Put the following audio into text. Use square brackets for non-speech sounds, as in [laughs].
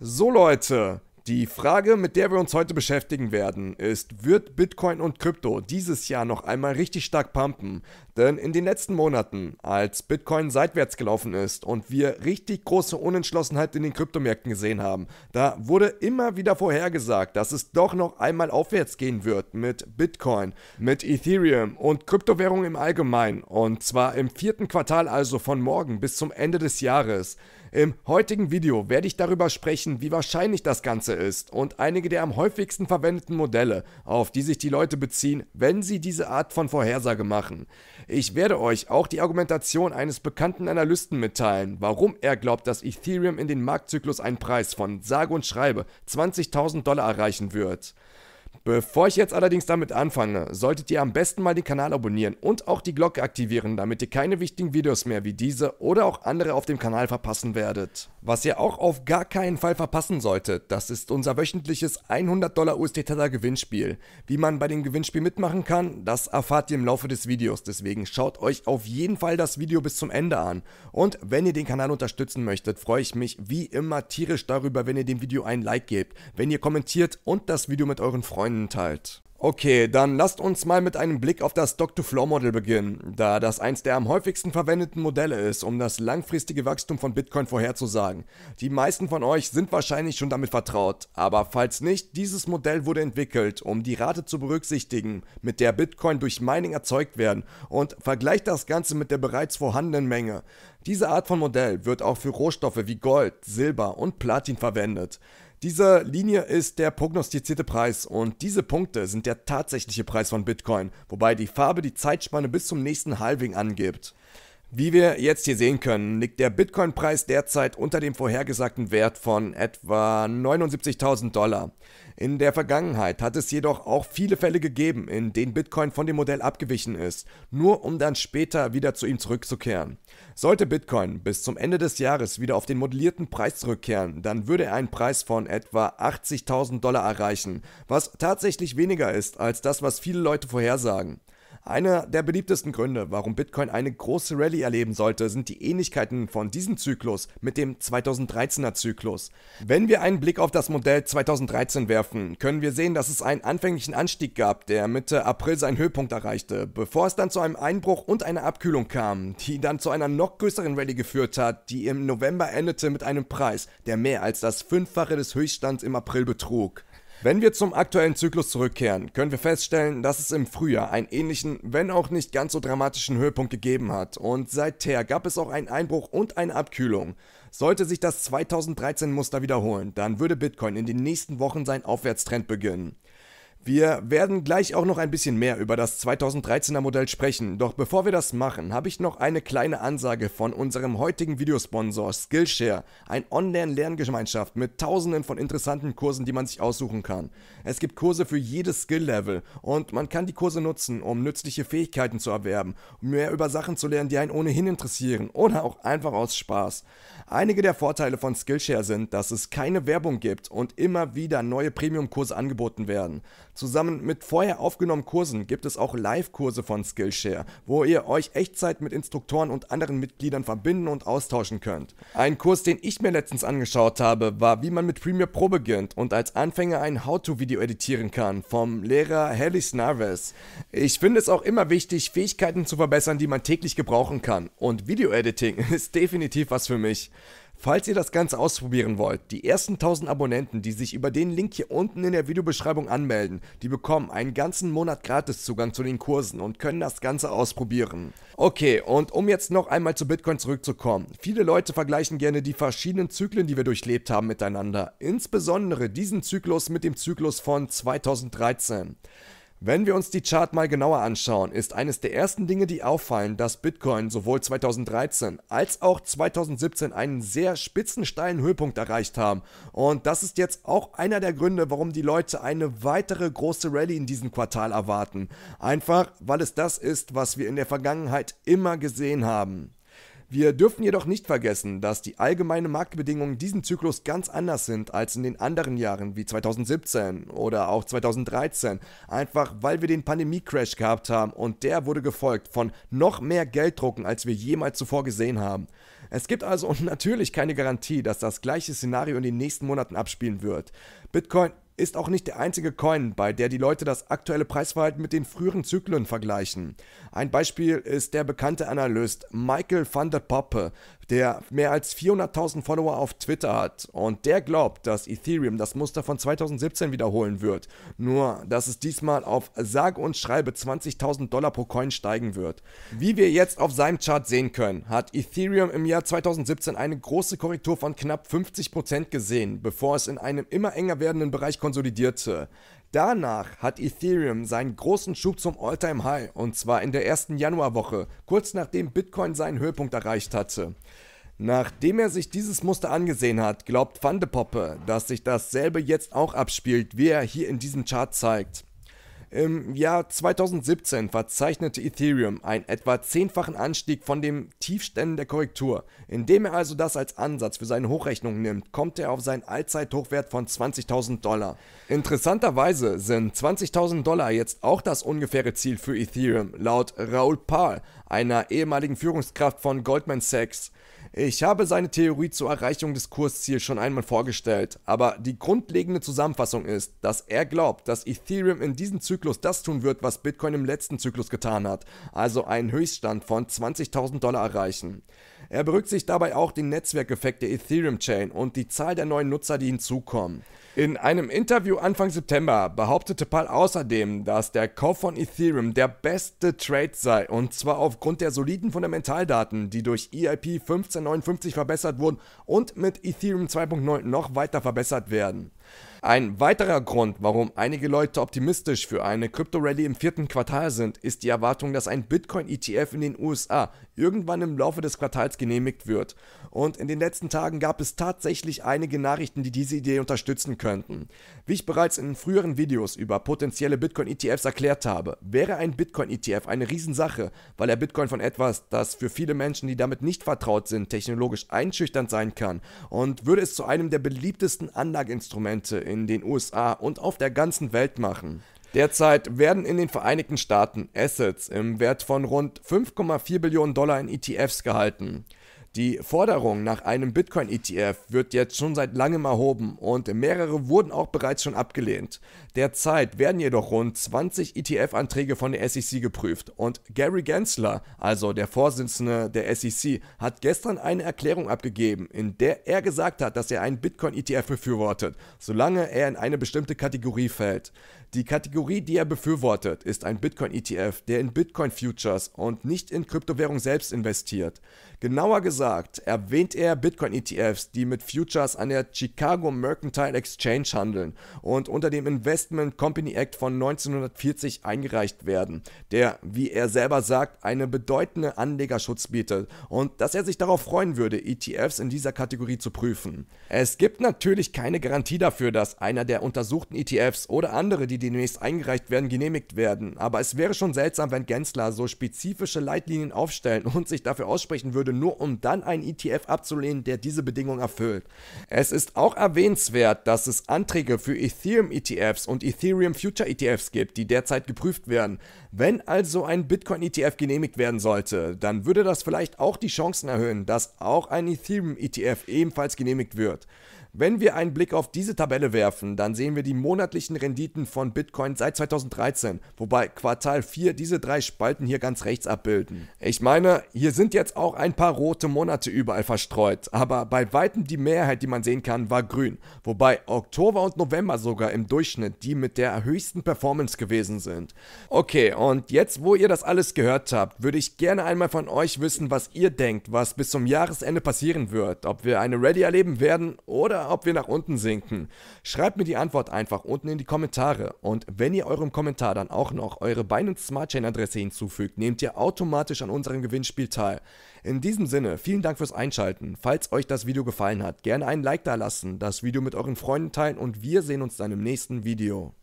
So Leute, die Frage, mit der wir uns heute beschäftigen werden, ist, wird Bitcoin und Krypto dieses Jahr noch einmal richtig stark pumpen? Denn in den letzten Monaten, als Bitcoin seitwärts gelaufen ist und wir richtig große Unentschlossenheit in den Kryptomärkten gesehen haben, da wurde immer wieder vorhergesagt, dass es doch noch einmal aufwärts gehen wird mit Bitcoin, mit Ethereum und Kryptowährungen im Allgemeinen. Und zwar im vierten Quartal, also von morgen bis zum Ende des Jahres. Im heutigen Video werde ich darüber sprechen, wie wahrscheinlich das Ganze ist und einige der am häufigsten verwendeten Modelle, auf die sich die Leute beziehen, wenn sie diese Art von Vorhersage machen. Ich werde euch auch die Argumentation eines bekannten Analysten mitteilen, warum er glaubt, dass Ethereum in den Marktzyklus einen Preis von sage und schreibe 20.000 Dollar erreichen wird. Bevor ich jetzt allerdings damit anfange, solltet ihr am besten mal den Kanal abonnieren und auch die Glocke aktivieren, damit ihr keine wichtigen Videos mehr wie diese oder auch andere auf dem Kanal verpassen werdet. Was ihr auch auf gar keinen Fall verpassen solltet, das ist unser wöchentliches 100 Dollar usd Tether Gewinnspiel. Wie man bei dem Gewinnspiel mitmachen kann, das erfahrt ihr im Laufe des Videos, deswegen schaut euch auf jeden Fall das Video bis zum Ende an. Und wenn ihr den Kanal unterstützen möchtet, freue ich mich wie immer tierisch darüber, wenn ihr dem Video ein Like gebt, wenn ihr kommentiert und das Video mit euren Freunden spannend halt. Okay, dann lasst uns mal mit einem Blick auf das Dock-to-Floor-Modell beginnen, da das eins der am häufigsten verwendeten Modelle ist, um das langfristige Wachstum von Bitcoin vorherzusagen. Die meisten von euch sind wahrscheinlich schon damit vertraut, aber falls nicht, dieses Modell wurde entwickelt, um die Rate zu berücksichtigen, mit der Bitcoin durch Mining erzeugt werden und vergleicht das Ganze mit der bereits vorhandenen Menge. Diese Art von Modell wird auch für Rohstoffe wie Gold, Silber und Platin verwendet. Diese Linie ist der prognostizierte Preis und diese Punkte sind der tatsächliche Preis von Bitcoin, wobei die Farbe die Zeitspanne bis zum nächsten Halving angibt. Wie wir jetzt hier sehen können, liegt der Bitcoin-Preis derzeit unter dem vorhergesagten Wert von etwa 79.000 Dollar. In der Vergangenheit hat es jedoch auch viele Fälle gegeben, in denen Bitcoin von dem Modell abgewichen ist, nur um dann später wieder zu ihm zurückzukehren. Sollte Bitcoin bis zum Ende des Jahres wieder auf den modellierten Preis zurückkehren, dann würde er einen Preis von etwa 80.000 Dollar erreichen, was tatsächlich weniger ist als das, was viele Leute vorhersagen. Einer der beliebtesten Gründe, warum Bitcoin eine große Rallye erleben sollte, sind die Ähnlichkeiten von diesem Zyklus mit dem 2013er Zyklus. Wenn wir einen Blick auf das Modell 2013 werfen, können wir sehen, dass es einen anfänglichen Anstieg gab, der Mitte April seinen Höhepunkt erreichte, bevor es dann zu einem Einbruch und einer Abkühlung kam, die dann zu einer noch größeren Rallye geführt hat, die im November endete mit einem Preis, der mehr als das Fünffache des Höchststands im April betrug. Wenn wir zum aktuellen Zyklus zurückkehren, können wir feststellen, dass es im Frühjahr einen ähnlichen, wenn auch nicht ganz so dramatischen Höhepunkt gegeben hat und seither gab es auch einen Einbruch und eine Abkühlung. Sollte sich das 2013-Muster wiederholen, dann würde Bitcoin in den nächsten Wochen seinen Aufwärtstrend beginnen. Wir werden gleich auch noch ein bisschen mehr über das 2013er Modell sprechen, doch bevor wir das machen, habe ich noch eine kleine Ansage von unserem heutigen Videosponsor Skillshare, ein Online-Lerngemeinschaft mit tausenden von interessanten Kursen, die man sich aussuchen kann. Es gibt Kurse für jedes Skill-Level und man kann die Kurse nutzen, um nützliche Fähigkeiten zu erwerben, um mehr über Sachen zu lernen, die einen ohnehin interessieren oder auch einfach aus Spaß. Einige der Vorteile von Skillshare sind, dass es keine Werbung gibt und immer wieder neue Premium-Kurse angeboten werden. Zusammen mit vorher aufgenommenen Kursen gibt es auch Live-Kurse von Skillshare, wo ihr euch Echtzeit mit Instruktoren und anderen Mitgliedern verbinden und austauschen könnt. Ein Kurs, den ich mir letztens angeschaut habe, war wie man mit Premiere Pro beginnt und als Anfänger ein How-To-Video editieren kann vom Lehrer Helis Narves. Ich finde es auch immer wichtig, Fähigkeiten zu verbessern, die man täglich gebrauchen kann und Video-Editing [laughs] ist definitiv was für mich. Falls ihr das Ganze ausprobieren wollt, die ersten 1000 Abonnenten, die sich über den Link hier unten in der Videobeschreibung anmelden, die bekommen einen ganzen Monat gratis Zugang zu den Kursen und können das Ganze ausprobieren. Okay, und um jetzt noch einmal zu Bitcoin zurückzukommen. Viele Leute vergleichen gerne die verschiedenen Zyklen, die wir durchlebt haben miteinander, insbesondere diesen Zyklus mit dem Zyklus von 2013. Wenn wir uns die Chart mal genauer anschauen, ist eines der ersten Dinge, die auffallen, dass Bitcoin sowohl 2013 als auch 2017 einen sehr spitzensteilen Höhepunkt erreicht haben. Und das ist jetzt auch einer der Gründe, warum die Leute eine weitere große Rallye in diesem Quartal erwarten. Einfach, weil es das ist, was wir in der Vergangenheit immer gesehen haben. Wir dürfen jedoch nicht vergessen, dass die allgemeinen Marktbedingungen diesen Zyklus ganz anders sind als in den anderen Jahren wie 2017 oder auch 2013, einfach weil wir den Pandemie-Crash gehabt haben und der wurde gefolgt von noch mehr Gelddrucken, als wir jemals zuvor gesehen haben. Es gibt also [laughs] natürlich keine Garantie, dass das gleiche Szenario in den nächsten Monaten abspielen wird. Bitcoin ist auch nicht der einzige Coin, bei der die Leute das aktuelle Preisverhalten mit den früheren Zyklen vergleichen. Ein Beispiel ist der bekannte Analyst Michael van der Poppe der mehr als 400.000 Follower auf Twitter hat und der glaubt, dass Ethereum das Muster von 2017 wiederholen wird, nur dass es diesmal auf sage und schreibe 20.000 Dollar pro Coin steigen wird. Wie wir jetzt auf seinem Chart sehen können, hat Ethereum im Jahr 2017 eine große Korrektur von knapp 50% gesehen, bevor es in einem immer enger werdenden Bereich konsolidierte. Danach hat Ethereum seinen großen Schub zum Alltime high und zwar in der ersten Januarwoche, kurz nachdem Bitcoin seinen Höhepunkt erreicht hatte. Nachdem er sich dieses Muster angesehen hat, glaubt Van dass sich dasselbe jetzt auch abspielt, wie er hier in diesem Chart zeigt. Im Jahr 2017 verzeichnete Ethereum einen etwa zehnfachen Anstieg von dem Tiefständen der Korrektur. Indem er also das als Ansatz für seine Hochrechnung nimmt, kommt er auf seinen Allzeithochwert von 20.000 Dollar. Interessanterweise sind 20.000 Dollar jetzt auch das ungefähre Ziel für Ethereum, laut Raoul Pahl, einer ehemaligen Führungskraft von Goldman Sachs. Ich habe seine Theorie zur Erreichung des Kursziels schon einmal vorgestellt, aber die grundlegende Zusammenfassung ist, dass er glaubt, dass Ethereum in diesem Zyklus das tun wird, was Bitcoin im letzten Zyklus getan hat, also einen Höchststand von 20.000 Dollar erreichen. Er berücksichtigt dabei auch den Netzwerkeffekt der Ethereum-Chain und die Zahl der neuen Nutzer, die hinzukommen. In einem Interview Anfang September behauptete Pal außerdem, dass der Kauf von Ethereum der beste Trade sei und zwar aufgrund der soliden Fundamentaldaten, die durch EIP 1559 verbessert wurden und mit Ethereum 2.9 noch weiter verbessert werden. Ein weiterer Grund, warum einige Leute optimistisch für eine Krypto-Rallye im vierten Quartal sind, ist die Erwartung, dass ein Bitcoin-ETF in den USA irgendwann im Laufe des Quartals genehmigt wird. Und in den letzten Tagen gab es tatsächlich einige Nachrichten, die diese Idee unterstützen könnten. Wie ich bereits in früheren Videos über potenzielle Bitcoin-ETFs erklärt habe, wäre ein Bitcoin-ETF eine Riesensache, weil er Bitcoin von etwas, das für viele Menschen, die damit nicht vertraut sind, technologisch einschüchternd sein kann und würde es zu einem der beliebtesten Anlageinstrumente in den USA und auf der ganzen Welt machen. Derzeit werden in den Vereinigten Staaten Assets im Wert von rund 5,4 Billionen Dollar in ETFs gehalten. Die Forderung nach einem Bitcoin-ETF wird jetzt schon seit langem erhoben und mehrere wurden auch bereits schon abgelehnt. Derzeit werden jedoch rund 20 ETF-Anträge von der SEC geprüft und Gary Gensler, also der Vorsitzende der SEC, hat gestern eine Erklärung abgegeben, in der er gesagt hat, dass er einen Bitcoin-ETF befürwortet, solange er in eine bestimmte Kategorie fällt. Die Kategorie, die er befürwortet, ist ein Bitcoin-ETF, der in Bitcoin-Futures und nicht in Kryptowährung selbst investiert. Genauer gesagt, gesagt, erwähnt er Bitcoin-ETFs, die mit Futures an der Chicago Mercantile Exchange handeln und unter dem Investment Company Act von 1940 eingereicht werden, der, wie er selber sagt, eine bedeutende Anlegerschutz bietet und dass er sich darauf freuen würde, ETFs in dieser Kategorie zu prüfen. Es gibt natürlich keine Garantie dafür, dass einer der untersuchten ETFs oder andere, die demnächst eingereicht werden, genehmigt werden, aber es wäre schon seltsam, wenn Gensler so spezifische Leitlinien aufstellen und sich dafür aussprechen würde, nur um dann einen ETF abzulehnen, der diese Bedingung erfüllt. Es ist auch erwähnenswert, dass es Anträge für Ethereum-ETFs und Ethereum Future-ETFs gibt, die derzeit geprüft werden. Wenn also ein Bitcoin-ETF genehmigt werden sollte, dann würde das vielleicht auch die Chancen erhöhen, dass auch ein Ethereum-ETF ebenfalls genehmigt wird. Wenn wir einen Blick auf diese Tabelle werfen, dann sehen wir die monatlichen Renditen von Bitcoin seit 2013, wobei Quartal 4 diese drei Spalten hier ganz rechts abbilden. Ich meine, hier sind jetzt auch ein paar rote Monate überall verstreut, aber bei weitem die Mehrheit, die man sehen kann, war grün, wobei Oktober und November sogar im Durchschnitt die mit der höchsten Performance gewesen sind. Okay, und jetzt, wo ihr das alles gehört habt, würde ich gerne einmal von euch wissen, was ihr denkt, was bis zum Jahresende passieren wird, ob wir eine Ready erleben werden oder oder ob wir nach unten sinken? Schreibt mir die Antwort einfach unten in die Kommentare und wenn ihr eurem Kommentar dann auch noch eure Binance Smart Chain Adresse hinzufügt, nehmt ihr automatisch an unserem Gewinnspiel teil. In diesem Sinne, vielen Dank fürs Einschalten. Falls euch das Video gefallen hat, gerne einen Like da lassen, das Video mit euren Freunden teilen und wir sehen uns dann im nächsten Video.